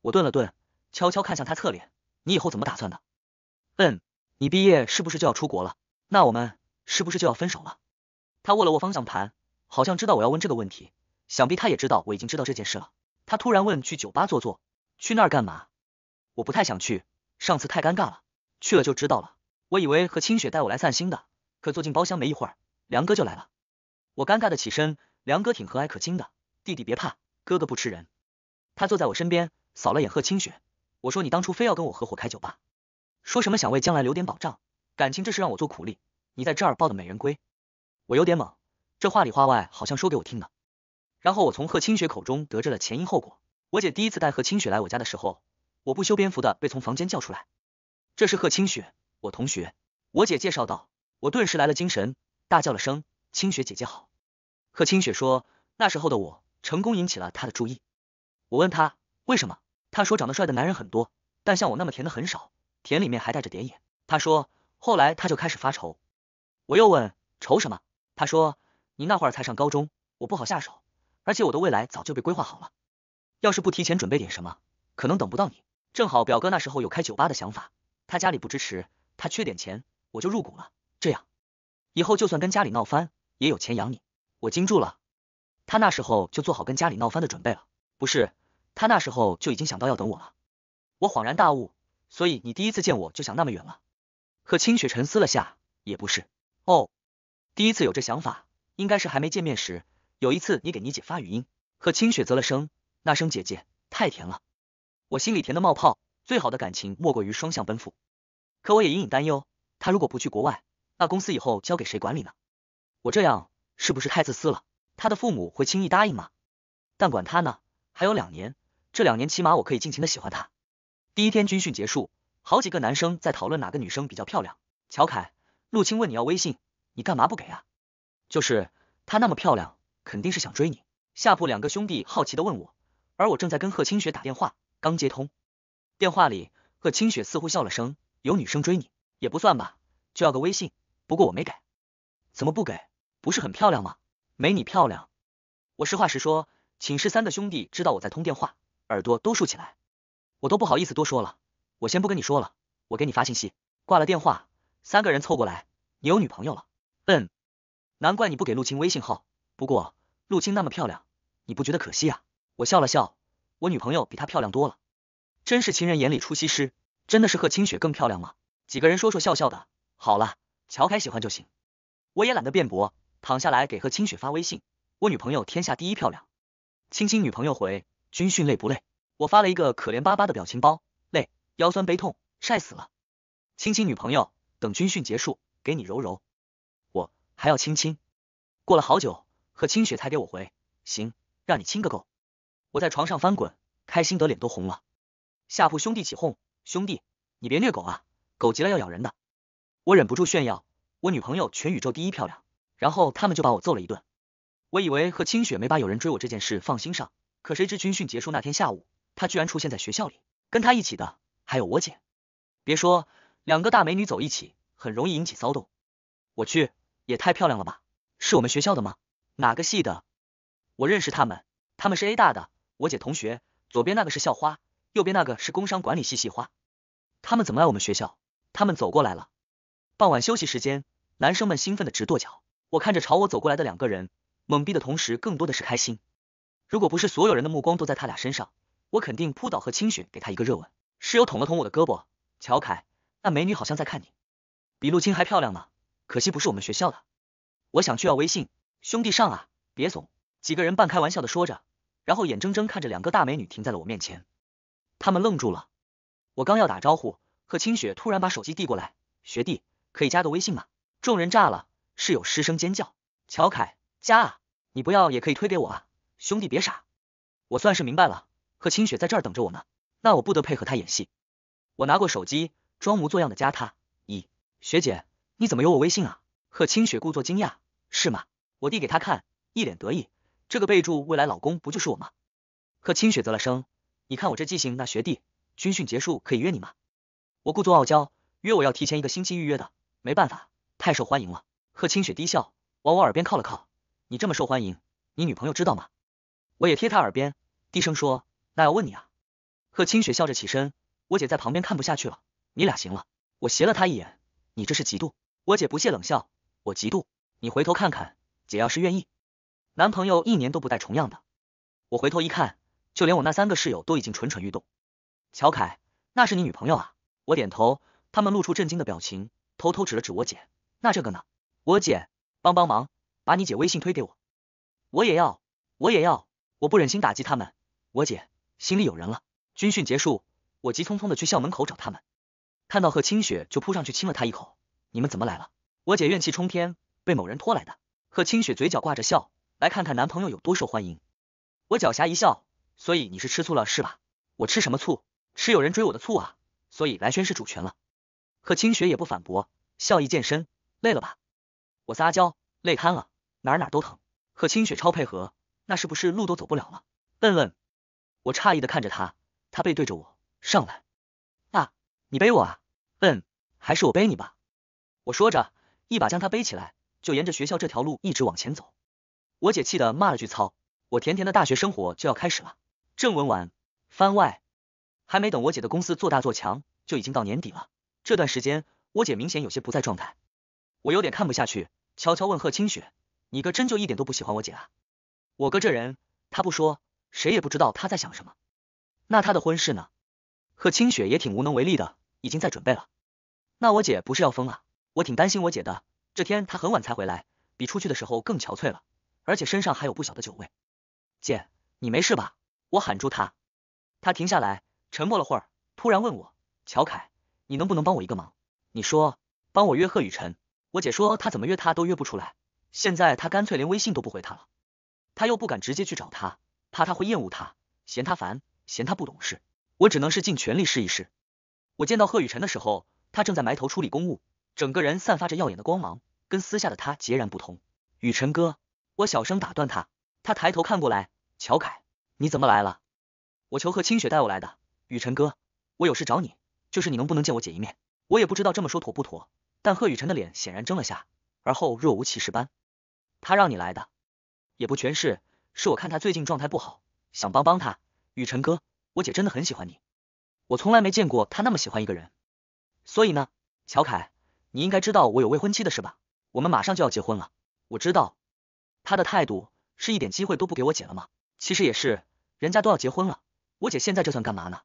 我顿了顿，悄悄看向他侧脸，你以后怎么打算的？嗯。你毕业是不是就要出国了？那我们是不是就要分手了？他握了握方向盘，好像知道我要问这个问题，想必他也知道我已经知道这件事了。他突然问去酒吧坐坐，去那儿干嘛？我不太想去，上次太尴尬了，去了就知道了。我以为和清雪带我来散心的，可坐进包厢没一会儿，梁哥就来了。我尴尬的起身，梁哥挺和蔼可亲的，弟弟别怕，哥哥不吃人。他坐在我身边，扫了眼贺清雪，我说你当初非要跟我合伙开酒吧。说什么想为将来留点保障？感情这是让我做苦力，你在这儿抱的美人归，我有点懵。这话里话外好像说给我听的。然后我从贺清雪口中得知了前因后果。我姐第一次带贺清雪来我家的时候，我不修边幅的被从房间叫出来。这是贺清雪，我同学。我姐介绍道，我顿时来了精神，大叫了声：“清雪姐姐好！”贺清雪说，那时候的我成功引起了她的注意。我问她为什么，她说长得帅的男人很多，但像我那么甜的很少。田里面还带着点野。他说，后来他就开始发愁。我又问，愁什么？他说，你那会儿才上高中，我不好下手，而且我的未来早就被规划好了。要是不提前准备点什么，可能等不到你。正好表哥那时候有开酒吧的想法，他家里不支持，他缺点钱，我就入股了。这样，以后就算跟家里闹翻，也有钱养你。我惊住了，他那时候就做好跟家里闹翻的准备了，不是？他那时候就已经想到要等我了。我恍然大悟。所以你第一次见我就想那么远了？贺清雪沉思了下，也不是，哦，第一次有这想法，应该是还没见面时，有一次你给你姐发语音，贺清雪啧了声，那声姐姐太甜了，我心里甜的冒泡。最好的感情莫过于双向奔赴，可我也隐隐担忧，他如果不去国外，那公司以后交给谁管理呢？我这样是不是太自私了？他的父母会轻易答应吗？但管他呢，还有两年，这两年起码我可以尽情的喜欢他。第一天军训结束，好几个男生在讨论哪个女生比较漂亮。乔凯、陆青问你要微信，你干嘛不给啊？就是她那么漂亮，肯定是想追你。下铺两个兄弟好奇的问我，而我正在跟贺清雪打电话，刚接通。电话里贺清雪似乎笑了声，有女生追你也不算吧，就要个微信。不过我没给，怎么不给？不是很漂亮吗？没你漂亮。我实话实说，寝室三个兄弟知道我在通电话，耳朵都竖起来。我都不好意思多说了，我先不跟你说了，我给你发信息。挂了电话，三个人凑过来，你有女朋友了？嗯，难怪你不给陆青微信号，不过陆青那么漂亮，你不觉得可惜啊？我笑了笑，我女朋友比她漂亮多了，真是情人眼里出西施，真的是贺清雪更漂亮吗？几个人说说笑笑的，好了，乔凯喜欢就行，我也懒得辩驳，躺下来给贺清雪发微信，我女朋友天下第一漂亮。清亲女朋友回，军训累不累？我发了一个可怜巴巴的表情包，累，腰酸背痛，晒死了。亲亲女朋友，等军训结束给你揉揉。我还要亲亲。过了好久，贺清雪才给我回，行，让你亲个够。我在床上翻滚，开心得脸都红了。下铺兄弟起哄，兄弟你别虐狗啊，狗急了要咬人的。我忍不住炫耀，我女朋友全宇宙第一漂亮。然后他们就把我揍了一顿。我以为贺清雪没把有人追我这件事放心上，可谁知军训结束那天下午。他居然出现在学校里，跟他一起的还有我姐。别说两个大美女走一起，很容易引起骚动。我去，也太漂亮了吧！是我们学校的吗？哪个系的？我认识他们，他们是 A 大的我姐同学。左边那个是校花，右边那个是工商管理系系花。他们怎么来我们学校？他们走过来了。傍晚休息时间，男生们兴奋的直跺脚。我看着朝我走过来的两个人，懵逼的同时更多的是开心。如果不是所有人的目光都在他俩身上。我肯定扑倒贺清雪，给她一个热吻。室友捅了捅我的胳膊，乔凯，那美女好像在看你，比陆青还漂亮呢，可惜不是我们学校的。我想去要微信，兄弟上啊，别怂。几个人半开玩笑的说着，然后眼睁睁看着两个大美女停在了我面前，他们愣住了。我刚要打招呼，贺清雪突然把手机递过来，学弟可以加个微信吗？众人炸了，室友失声尖叫。乔凯加啊，你不要也可以推给我啊，兄弟别傻。我算是明白了。和清雪在这儿等着我呢，那我不得配合他演戏。我拿过手机，装模作样的加他。咦，学姐，你怎么有我微信啊？贺清雪故作惊讶，是吗？我递给他看，一脸得意。这个备注未来老公不就是我吗？贺清雪啧了声，你看我这记性。那学弟，军训结束可以约你吗？我故作傲娇，约我要提前一个星期预约的。没办法，太受欢迎了。贺清雪低笑，往我耳边靠了靠。你这么受欢迎，你女朋友知道吗？我也贴他耳边，低声说。那要问你啊！贺清雪笑着起身，我姐在旁边看不下去了，你俩行了。我斜了她一眼，你这是嫉妒？我姐不屑冷笑，我嫉妒？你回头看看，姐要是愿意，男朋友一年都不带重样的。我回头一看，就连我那三个室友都已经蠢蠢欲动。乔凯，那是你女朋友啊？我点头，他们露出震惊的表情，偷偷指了指我姐。那这个呢？我姐，帮帮忙，把你姐微信推给我，我也要，我也要。我不忍心打击他们，我姐。心里有人了。军训结束，我急匆匆的去校门口找他们，看到贺清雪就扑上去亲了她一口。你们怎么来了？我姐怨气冲天，被某人拖来的。贺清雪嘴角挂着笑，来看看男朋友有多受欢迎。我狡黠一笑，所以你是吃醋了是吧？我吃什么醋？吃有人追我的醋啊？所以来宣誓主权了。贺清雪也不反驳，笑意渐深。累了吧？我撒娇，累瘫了，哪哪都疼。贺清雪超配合，那是不是路都走不了了？笨笨。我诧异的看着他，他背对着我，上来啊，你背我啊？嗯，还是我背你吧。我说着，一把将他背起来，就沿着学校这条路一直往前走。我姐气得骂了句操，我甜甜的大学生活就要开始了。正文完，番外。还没等我姐的公司做大做强，就已经到年底了。这段时间，我姐明显有些不在状态，我有点看不下去，悄悄问贺清雪，你哥真就一点都不喜欢我姐啊？我哥这人，他不说。谁也不知道他在想什么。那他的婚事呢？贺清雪也挺无能为力的，已经在准备了。那我姐不是要疯了？我挺担心我姐的。这天她很晚才回来，比出去的时候更憔悴了，而且身上还有不小的酒味。姐，你没事吧？我喊住她，她停下来，沉默了会儿，突然问我：“乔凯，你能不能帮我一个忙？你说帮我约贺雨辰。我姐说她怎么约他都约不出来，现在她干脆连微信都不回她了，她又不敢直接去找他。”怕他会厌恶他，嫌他烦，嫌他不懂事。我只能是尽全力试一试。我见到贺雨辰的时候，他正在埋头处理公务，整个人散发着耀眼的光芒，跟私下的他截然不同。雨辰哥，我小声打断他，他抬头看过来，乔凯，你怎么来了？我求贺清雪带我来的。雨辰哥，我有事找你，就是你能不能见我姐一面？我也不知道这么说妥不妥，但贺雨辰的脸显然怔了下，而后若无其事般，他让你来的，也不全是。是我看他最近状态不好，想帮帮他。雨辰哥，我姐真的很喜欢你，我从来没见过他那么喜欢一个人。所以呢，乔凯，你应该知道我有未婚妻的事吧？我们马上就要结婚了。我知道，他的态度是一点机会都不给我姐了吗？其实也是，人家都要结婚了，我姐现在这算干嘛呢？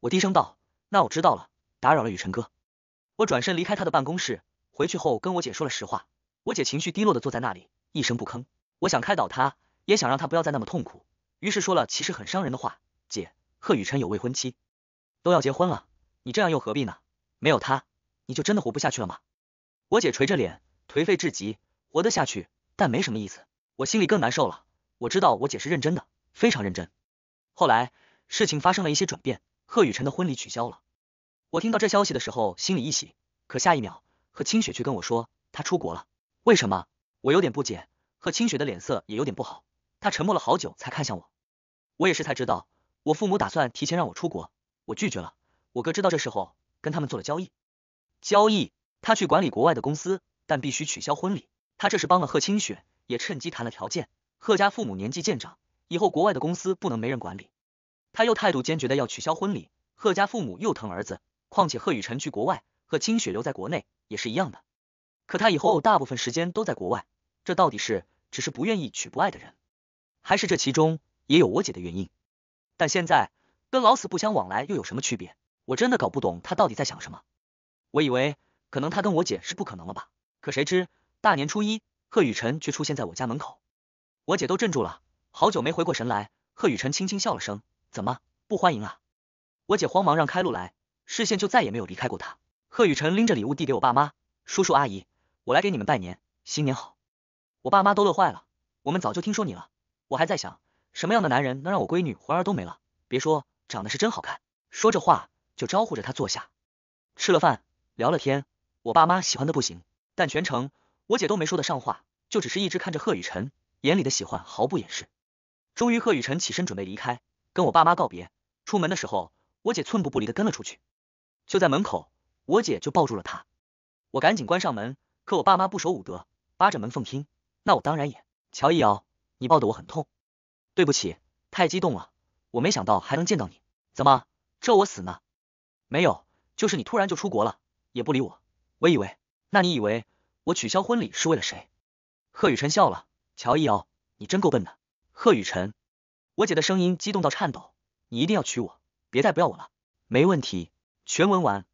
我低声道：“那我知道了，打扰了，雨辰哥。”我转身离开他的办公室，回去后跟我姐说了实话。我姐情绪低落的坐在那里，一声不吭。我想开导她。也想让他不要再那么痛苦，于是说了其实很伤人的话：“姐，贺雨辰有未婚妻，都要结婚了，你这样又何必呢？没有他，你就真的活不下去了吗？”我姐垂着脸，颓废至极，活得下去，但没什么意思。我心里更难受了。我知道我姐是认真的，非常认真。后来事情发生了一些转变，贺雨辰的婚礼取消了。我听到这消息的时候，心里一喜，可下一秒，贺清雪却跟我说她出国了。为什么？我有点不解，贺清雪的脸色也有点不好。他沉默了好久，才看向我。我也是才知道，我父母打算提前让我出国，我拒绝了。我哥知道，这时候跟他们做了交易。交易，他去管理国外的公司，但必须取消婚礼。他这是帮了贺清雪，也趁机谈了条件。贺家父母年纪渐长，以后国外的公司不能没人管理。他又态度坚决的要取消婚礼。贺家父母又疼儿子，况且贺雨辰去国外，贺清雪留在国内也是一样的。可他以后大部分时间都在国外，这到底是只是不愿意娶不爱的人？还是这其中也有我姐的原因，但现在跟老死不相往来又有什么区别？我真的搞不懂他到底在想什么。我以为可能他跟我姐是不可能了吧，可谁知大年初一，贺雨辰却出现在我家门口，我姐都镇住了，好久没回过神来。贺雨辰轻轻笑了声，怎么不欢迎啊？我姐慌忙让开路来，视线就再也没有离开过他。贺雨辰拎着礼物递给我爸妈，叔叔阿姨，我来给你们拜年，新年好！我爸妈都乐坏了，我们早就听说你了。我还在想，什么样的男人能让我闺女魂儿都没了？别说长得是真好看。说着话就招呼着她坐下，吃了饭，聊了天，我爸妈喜欢的不行，但全程我姐都没说得上话，就只是一直看着贺雨辰，眼里的喜欢毫不掩饰。终于贺雨辰起身准备离开，跟我爸妈告别。出门的时候，我姐寸步不离的跟了出去。就在门口，我姐就抱住了他，我赶紧关上门，可我爸妈不守武德，扒着门缝听，那我当然也瞧一瞧。你抱得我很痛，对不起，太激动了，我没想到还能见到你，怎么咒我死呢？没有，就是你突然就出国了，也不理我，我以为，那你以为我取消婚礼是为了谁？贺雨辰笑了，乔一瑶，你真够笨的。贺雨辰，我姐的声音激动到颤抖，你一定要娶我，别再不要我了。没问题，全文完。